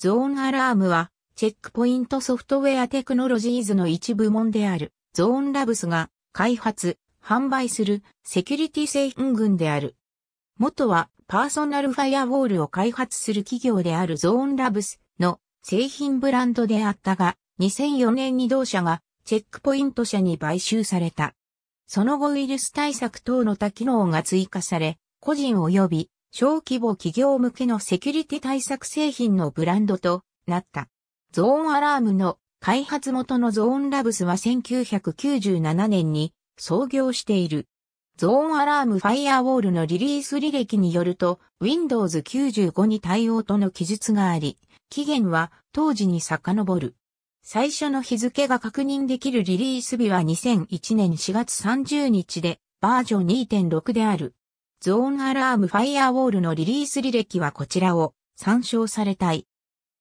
ゾーンアラームは、チェックポイントソフトウェアテクノロジーズの一部門である、ゾーンラブスが開発、販売するセキュリティ製品群である。元はパーソナルファイアウォールを開発する企業であるゾーンラブスの製品ブランドであったが、2004年に同社がチェックポイント社に買収された。その後ウイルス対策等の多機能が追加され、個人及び小規模企業向けのセキュリティ対策製品のブランドとなった。ゾーンアラームの開発元のゾーンラブスは1997年に創業している。ゾーンアラームファイアウォールのリリース履歴によると Windows 95に対応との記述があり、期限は当時に遡る。最初の日付が確認できるリリース日は2001年4月30日でバージョン2.6である。ゾーンアラームファイアウォールのリリース履歴はこちらを参照されたい。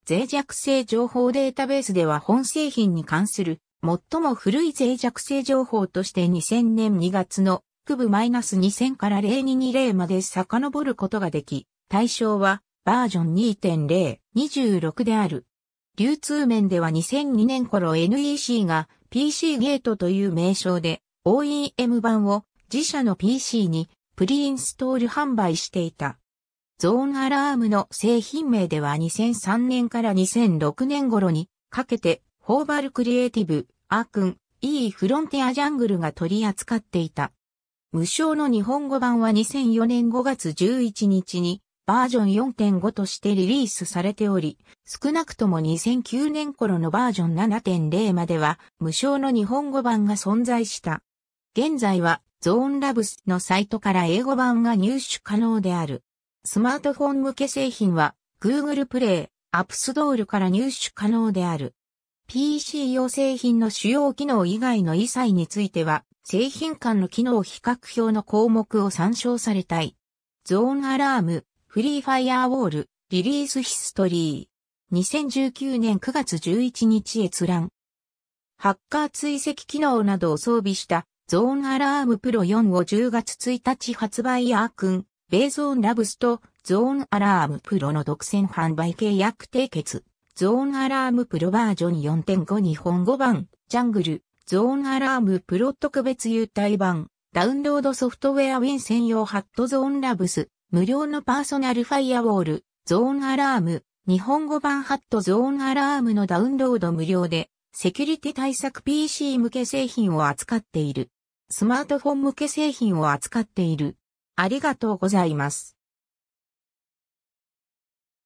脆弱性情報データベースでは本製品に関する最も古い脆弱性情報として2000年2月の区部 -2000 から0220まで遡ることができ、対象はバージョン2.026である。流通面では2002年頃 NEC が PC ゲートという名称で OEM 版を自社の PC にプリインストール販売していた。ゾーンアラームの製品名では2003年から2006年頃にかけて、ホーバルクリエイティブ、アークン、E フロンティアジャングルが取り扱っていた。無償の日本語版は2004年5月11日にバージョン4.5としてリリースされており、少なくとも2009年頃のバージョン7.0までは無償の日本語版が存在した。現在はゾーンラブスのサイトから英語版が入手可能である。スマートフォン向け製品は Google Play、App Store から入手可能である。PC 用製品の主要機能以外の異彩については、製品間の機能比較表の項目を参照されたい。ゾーンアラーム、フリーファイアウォール、リリースヒストリー。2019年9月11日閲覧。ハッカー追跡機能などを装備したゾーンアラームプロ4を10月1日発売ヤークン、イゾーンラブスとゾーンアラームプロの独占販売契約締結。ゾーンアラームプロバージョン4.5日本語版、ジャングル、ゾーンアラームプロ特別優待版、ダウンロードソフトウェアウィン専用ハットゾーンラブス、無料のパーソナルファイアウォール、ゾーンアラーム、日本語版ハットゾーンアラームのダウンロード無料で、セキュリティ対策 PC 向け製品を扱っている。スマートフォン向け製品を扱っている。ありがとうございます。